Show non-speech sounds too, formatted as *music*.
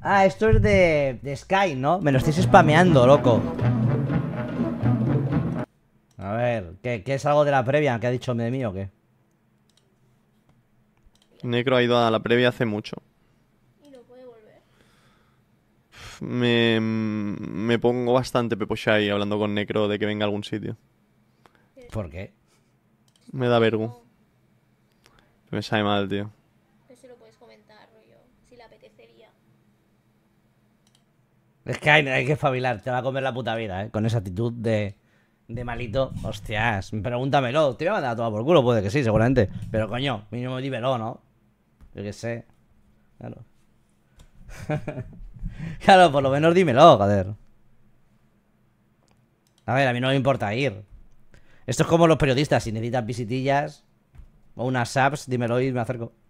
Ah, esto es de, Sky, ¿no? Me lo estáis spameando, loco. A ver, ¿qué, es algo de la previa? ¿Qué ha dicho de mí o qué? Necro ha ido a la previa hace mucho. ¿Y no puede volver? Me, pongo bastante pepo ahí hablando con Necro de que venga a algún sitio. ¿Por qué? Me da vergüenza. Me sale mal, tío si le apetecería. Es que hay, que espabilar, te va a comer la puta vida, ¿eh? Con esa actitud de, de malito. Hostias, pregúntamelo. Te voy a mandar a por culo, puede que sí, seguramente. Pero coño, mínimo dímelo, ¿no? Yo que sé. Claro. *laughs* claro, por lo menos dímelo, joder. A ver, a mí no me importa ir. Esto es como los periodistas, si necesitas visitillas o unas apps, dímelo y me acerco.